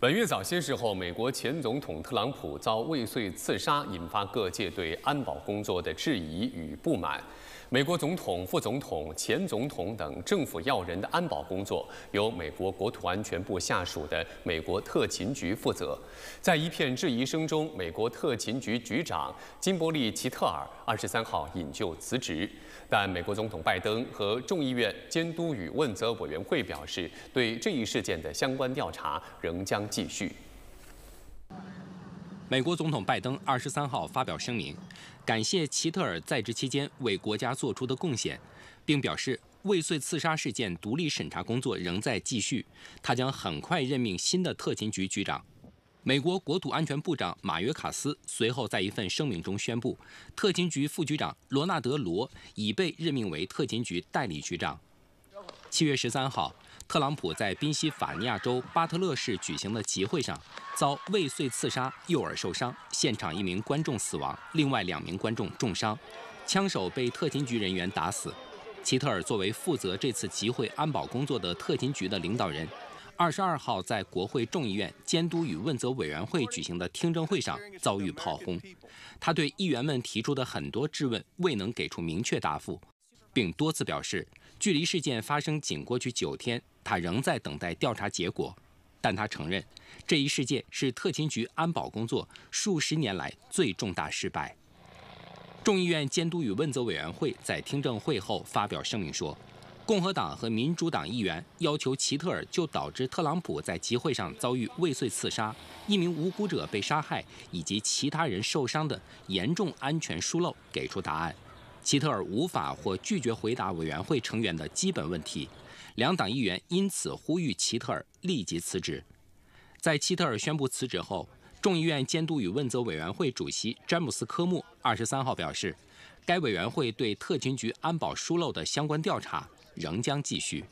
本月早些时候，美国前总统特朗普遭未遂刺杀，引发各界对安保工作的质疑与不满。美国总统、副总统、前总统等政府要人的安保工作由美国国土安全部下属的美国特勤局负责。在一片质疑声中，美国特勤局局长金伯利·齐特尔二十三号引咎辞职。但美国总统拜登和众议院监督与问责委员会表示，对这一事件的相关调查仍将继续。美国总统拜登二十三号发表声明，感谢齐特尔在职期间为国家做出的贡献，并表示未遂刺杀事件独立审查工作仍在继续，他将很快任命新的特勤局局长。美国国土安全部长马约卡斯随后在一份声明中宣布，特勤局副局长罗纳德·罗已被任命为特勤局代理局长。七月十三号。特朗普在宾夕法尼亚州巴特勒市举行的集会上遭未遂刺杀，右耳受伤，现场一名观众死亡，另外两名观众重伤，枪手被特勤局人员打死。齐特尔作为负责这次集会安保工作的特勤局的领导人，二十二号在国会众议院监督与问责委员会举行的听证会上遭遇炮轰，他对议员们提出的很多质问未能给出明确答复。并多次表示，距离事件发生仅过去九天，他仍在等待调查结果。但他承认，这一事件是特勤局安保工作数十年来最重大失败。众议院监督与问责委员会在听证会后发表声明说，共和党和民主党议员要求奇特尔就导致特朗普在集会上遭遇未遂刺杀、一名无辜者被杀害以及其他人受伤的严重安全疏漏给出答案。希特尔无法或拒绝回答委员会成员的基本问题，两党议员因此呼吁齐特尔立即辞职。在希特尔宣布辞职后，众议院监督与问责委员会主席詹姆斯·科莫二十三号表示，该委员会对特勤局安保疏漏的相关调查仍将继续。